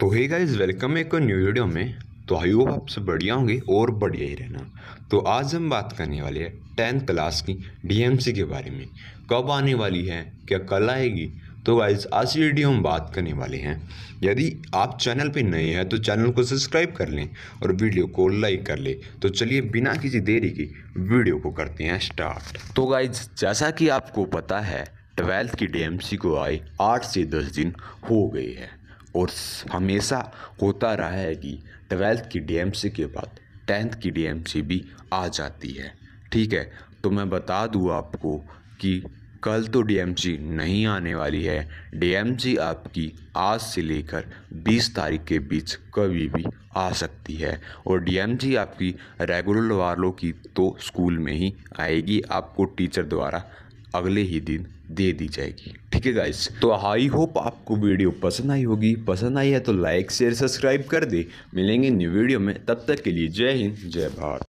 तो hey guys welcome एक new video में तो आई होप आप सब बढ़िया होंगे और बढ़िया ही रहना तो आज हम बात करने वाले हैं टेंथ क्लास की डीएमसी के बारे में कब आने वाली है क्या कल आएगी तो गाइस आज की वीडियो हम बात करने वाले हैं यदि आप चैनल पे नए हैं तो चैनल को सब्सक्राइब कर लें और वीडियो को लाइक कर लें तो चलिए बिना किसी देरी के वीडियो को करते हैं स्टार्ट तो गाइज जैसा कि आपको पता है ट्वेल्थ की डी को आए आठ से दस दिन हो गए हैं और हमेशा होता रहा है कि ट्वेल्थ की डीएमसी के बाद टेंथ की डीएमसी भी आ जाती है ठीक है तो मैं बता दूँ आपको कि कल तो डीएमसी नहीं आने वाली है डीएमसी आपकी आज से लेकर 20 तारीख के बीच कभी भी आ सकती है और डीएमसी आपकी रेगुलर वालों की तो स्कूल में ही आएगी आपको टीचर द्वारा अगले ही दिन दे दी जाएगी ठीक है गाइस तो आई होप आपको वीडियो पसंद आई होगी पसंद आई है तो लाइक शेयर सब्सक्राइब कर दे मिलेंगे न्यू वीडियो में तब तक के लिए जय हिंद जय भारत